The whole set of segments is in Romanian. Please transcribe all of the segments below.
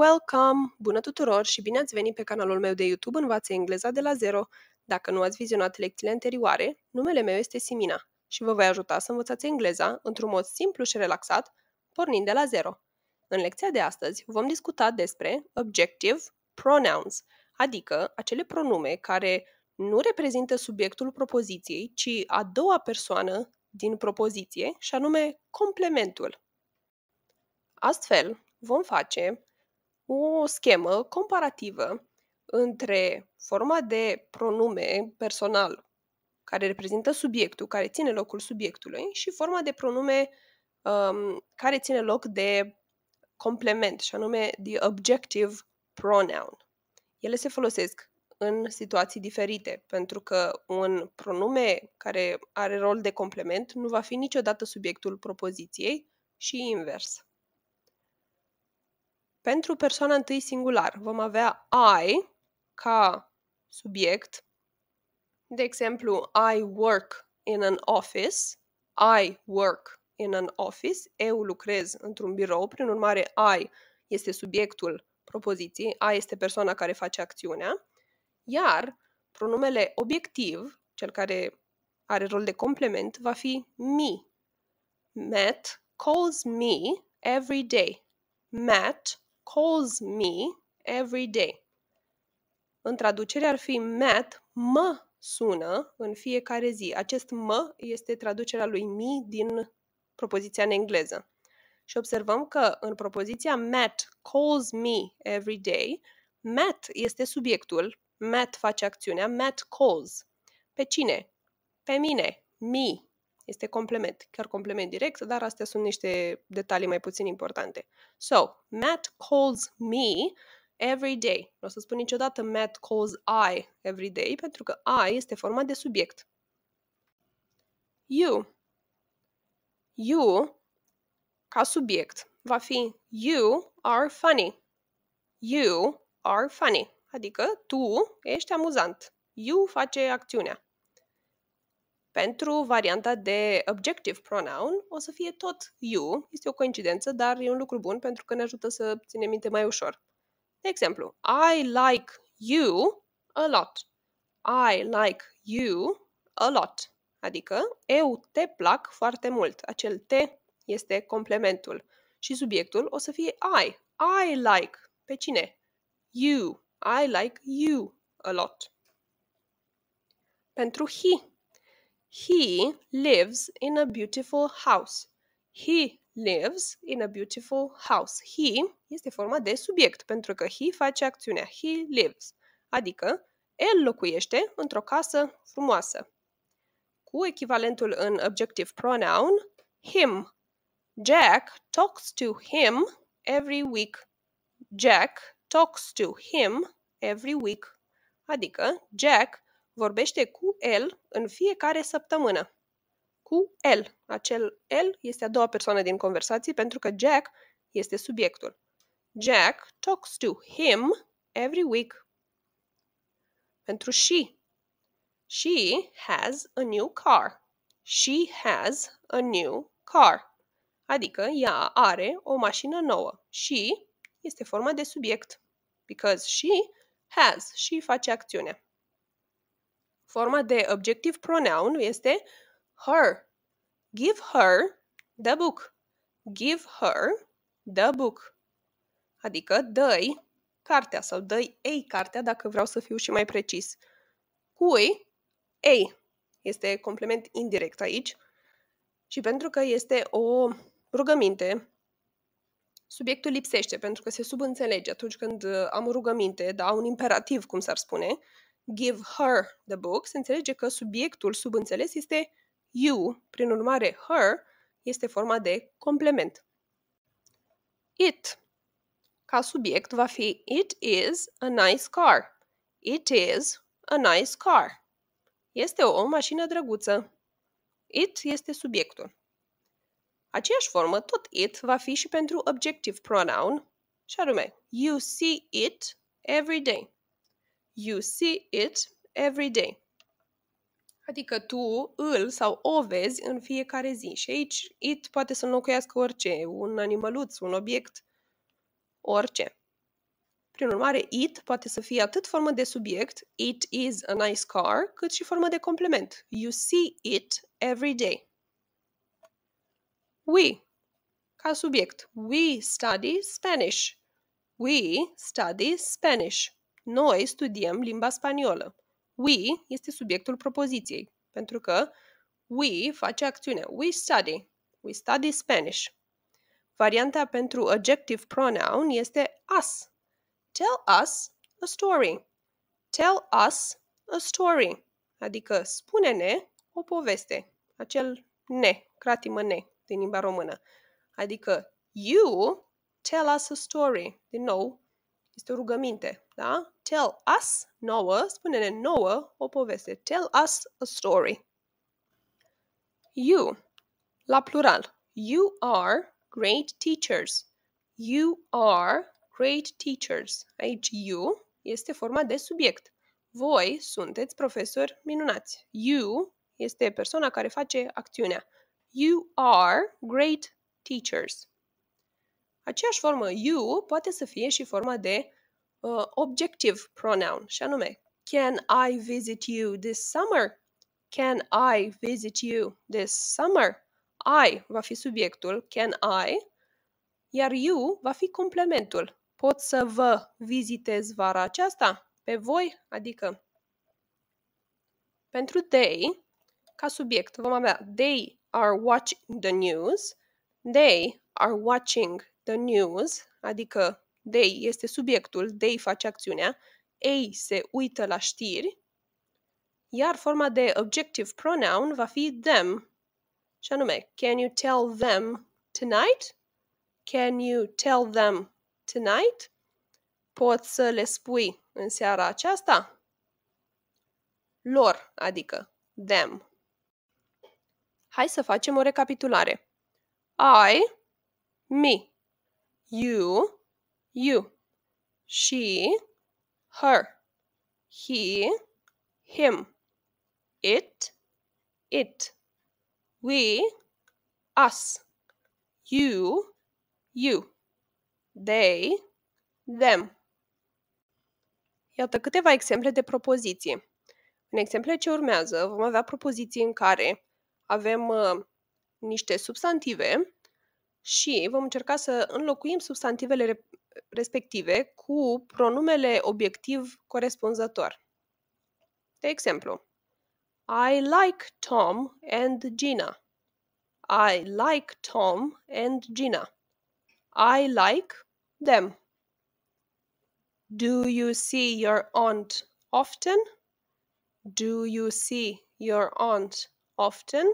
Welcome! Bună tuturor și bine ați venit pe canalul meu de YouTube Învață Engleza de la zero. Dacă nu ați vizionat lecțiile anterioare, numele meu este Simina și vă voi ajuta să învățați engleza într-un mod simplu și relaxat, pornind de la zero. În lecția de astăzi vom discuta despre objective pronouns, adică acele pronume care nu reprezintă subiectul propoziției, ci a doua persoană din propoziție, și anume complementul. Astfel, vom face o schemă comparativă între forma de pronume personal care reprezintă subiectul, care ține locul subiectului, și forma de pronume um, care ține loc de complement, și anume the objective pronoun. Ele se folosesc în situații diferite, pentru că un pronume care are rol de complement nu va fi niciodată subiectul propoziției și invers. Pentru persoana întâi singular vom avea I ca subiect. De exemplu, I work in an office. I work in an office. Eu lucrez într-un birou. Prin urmare, I este subiectul propoziției. A este persoana care face acțiunea. Iar pronumele obiectiv, cel care are rol de complement, va fi me. Matt calls me every day. Matt calls me every day. În traducere ar fi Matt mă sună în fiecare zi. Acest mă este traducerea lui me din propoziția în engleză. Și observăm că în propoziția Matt calls me every day, Matt este subiectul, Matt face acțiunea, Matt calls. Pe cine? Pe mine, me. Este complement, chiar complement direct, dar astea sunt niște detalii mai puțin importante. So, Matt calls me every day. Nu o să spun niciodată Matt calls I every day, pentru că I este format de subiect. You. You, ca subiect, va fi You are funny. You are funny. Adică tu ești amuzant. You face acțiunea. Pentru varianta de objective pronoun o să fie tot you, este o coincidență, dar e un lucru bun pentru că ne ajută să ținem minte mai ușor. De exemplu, I like you a lot. I like you a lot. Adică eu te plac foarte mult. Acel te este complementul. Și subiectul o să fie I. I like. Pe cine? You. I like you a lot. Pentru he He lives in a beautiful house. He lives in a beautiful house. He este forma de subiect, pentru că he face acțiunea. He lives, adică el locuiește într-o casă frumoasă. Cu echivalentul în objective pronoun, him. Jack talks to him every week. Jack talks to him every week. Adică Jack vorbește cu el în fiecare săptămână. Cu el. Acel el este a doua persoană din conversație pentru că Jack este subiectul. Jack talks to him every week. Pentru she. She has a new car. She has a new car. Adică ea are o mașină nouă. She este forma de subiect. Because she has. Și face acțiunea. Forma de objectiv pronoun este her. Give her the book. Give her the book. Adică dă-i cartea sau dă-i ei cartea dacă vreau să fiu și mai precis. Cui? Ei. Este complement indirect aici. Și pentru că este o rugăminte, subiectul lipsește pentru că se subînțelege atunci când uh, am o rugăminte, da, un imperativ, cum s-ar spune, give her the book, se înțelege că subiectul subînțeles este you, prin urmare her este forma de complement. It ca subiect va fi It is a nice car. It is a nice car. Este o mașină drăguță. It este subiectul. Aceeași formă, tot it va fi și pentru objective pronoun, și anume, you see it every day. You see it every day. Adică tu îl sau o vezi în fiecare zi. Și aici it poate să înlocuiască orice, un animăluț, un obiect, orice. Prin urmare, it poate să fie atât formă de subiect, it is a nice car, cât și formă de complement. You see it every day. We, ca subiect. We study Spanish. We study Spanish. Noi studiem limba spaniolă. We este subiectul propoziției, pentru că we face acțiune. We study. We study Spanish. Varianta pentru adjective pronoun este us. Tell us a story. Tell us a story, adică spune-ne o poveste. Acel ne, cratimă ne din limba română. Adică you tell us a story. Din nou, este o rugăminte, da? Tell us nouă, spune-ne nouă o poveste. Tell us a story. You, la plural. You are great teachers. You are great teachers. Aici you este forma de subiect. Voi sunteți profesori minunați. You este persoana care face acțiunea. You are great teachers. Aceeași formă you poate să fie și forma de uh, objective pronoun, și anume Can I visit you this summer? Can I visit you this summer? I va fi subiectul, can I, iar you va fi complementul. Pot să vă vizitez vara aceasta? Pe voi, adică pentru they, ca subiect vom avea they are watching the news, they are watching the news, adică They este subiectul, they face acțiunea, ei se uită la știri, iar forma de objective pronoun va fi them. Și anume, can you tell them tonight? Can you tell them tonight? Poți să le spui în seara aceasta? Lor, adică them. Hai să facem o recapitulare. I, me. You, you, she, her, he, him, it, it, we, us, you, you, they, them. Iată câteva exemple de propoziții. În exemplele ce urmează vom avea propoziții în care avem uh, niște substantive și vom încerca să înlocuim substantivele respective cu pronumele obiectiv corespunzător. De exemplu, I like Tom and Gina. I like Tom and Gina. I like them. Do you see your aunt often? Do you see your aunt often?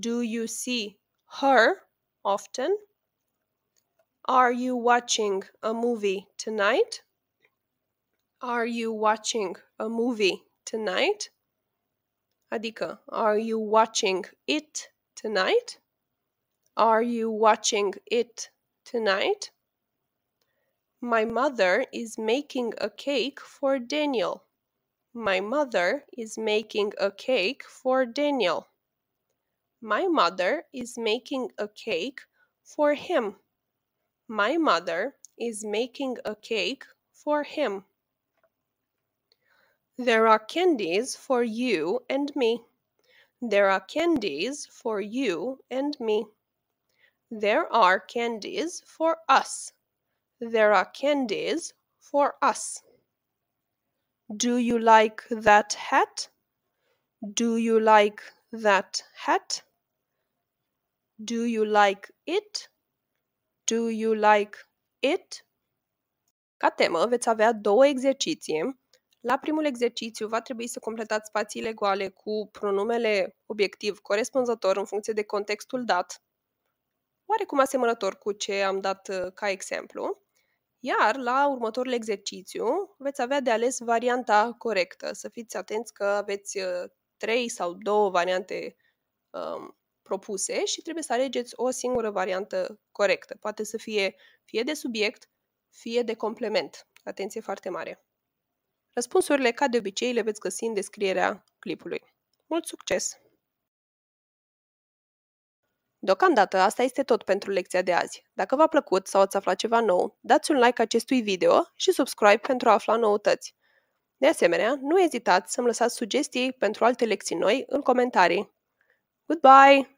Do you see her often? Are you watching a movie tonight? Are you watching a movie tonight? Adică, are you watching it tonight? Are you watching it tonight? My mother is making a cake for Daniel. My mother is making a cake for Daniel. My mother is making a cake for him. My mother is making a cake for him. There are candies for you and me. There are candies for you and me. There are candies for us. There are candies for us. Do you like that hat? Do you like that hat? Do you like it? Do you like it? Ca temă veți avea două exerciții. La primul exercițiu va trebui să completați spațiile goale cu pronumele obiectiv corespunzător în funcție de contextul dat, oarecum asemănător cu ce am dat uh, ca exemplu. Iar la următorul exercițiu veți avea de ales varianta corectă. Să fiți atenți că aveți uh, trei sau două variante um, propuse și trebuie să alegeți o singură variantă corectă. Poate să fie fie de subiect, fie de complement. Atenție foarte mare! Răspunsurile, ca de obicei, le veți găsi în descrierea clipului. Mult succes! Deocamdată asta este tot pentru lecția de azi. Dacă v-a plăcut sau ați aflat ceva nou, dați un like acestui video și subscribe pentru a afla noutăți. De asemenea, nu ezitați să-mi lăsați sugestii pentru alte lecții noi în comentarii. Goodbye!